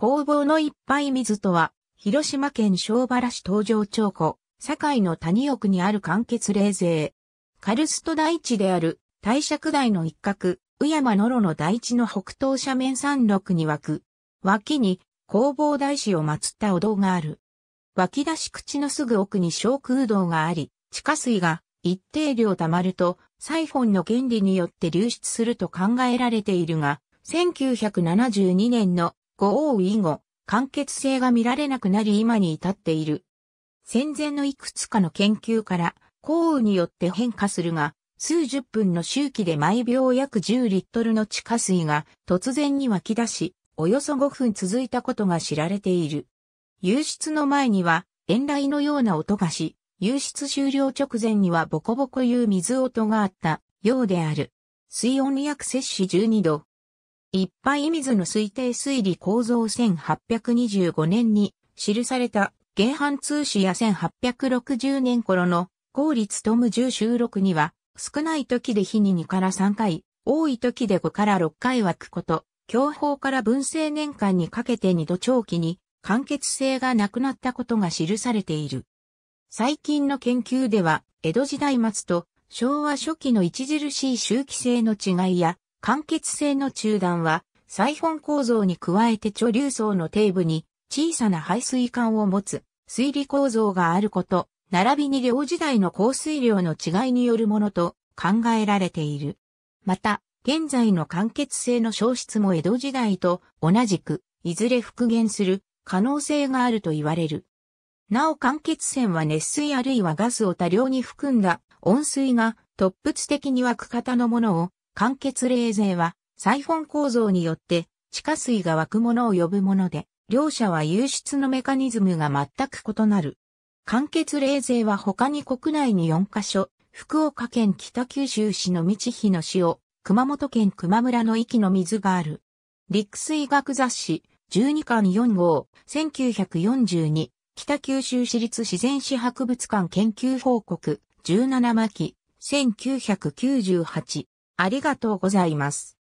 工房の一杯水とは、広島県小原市東城町湖、堺の谷奥にある完結冷泉。カルスト大地である大尺台の一角、宇山野呂の大地の北東斜面山麓に湧く。脇に工房大師を祀ったお堂がある。湧き出し口のすぐ奥に小空洞があり、地下水が一定量溜まると、サイフォンの原理によって流出すると考えられているが、1972年の豪王以後、完結性が見られなくなり今に至っている。戦前のいくつかの研究から、降雨によって変化するが、数十分の周期で毎秒約10リットルの地下水が突然に湧き出し、およそ5分続いたことが知られている。湧出の前には、遠雷のような音がし、湧出終了直前にはボコボコいう水音があったようである。水温約摂氏12度、一杯水の推定推理構造1825年に記された原版通史や1860年頃の公立トム10収録には少ない時で日に2から3回、多い時で5から6回湧くこと、教法から文政年間にかけて2度長期に完結性がなくなったことが記されている。最近の研究では、江戸時代末と昭和初期の著しい周期性の違いや、間欠性の中断は、サイフォン構造に加えて貯留層の底部に小さな排水管を持つ水利構造があること、並びに両時代の降水量の違いによるものと考えられている。また、現在の間欠性の消失も江戸時代と同じく、いずれ復元する可能性があると言われる。なお間欠泉は熱水あるいはガスを多量に含んだ温水が突発的に湧く型のものを間欠冷税は、サイフォン構造によって地下水が湧くものを呼ぶもので、両者は流出のメカニズムが全く異なる。間欠冷税は他に国内に4カ所、福岡県北九州市の道日野市を、熊本県熊村の域の水がある。陸水学雑誌、12巻4号、1942、北九州市立自然史博物館研究報告、17巻、1998、ありがとうございます。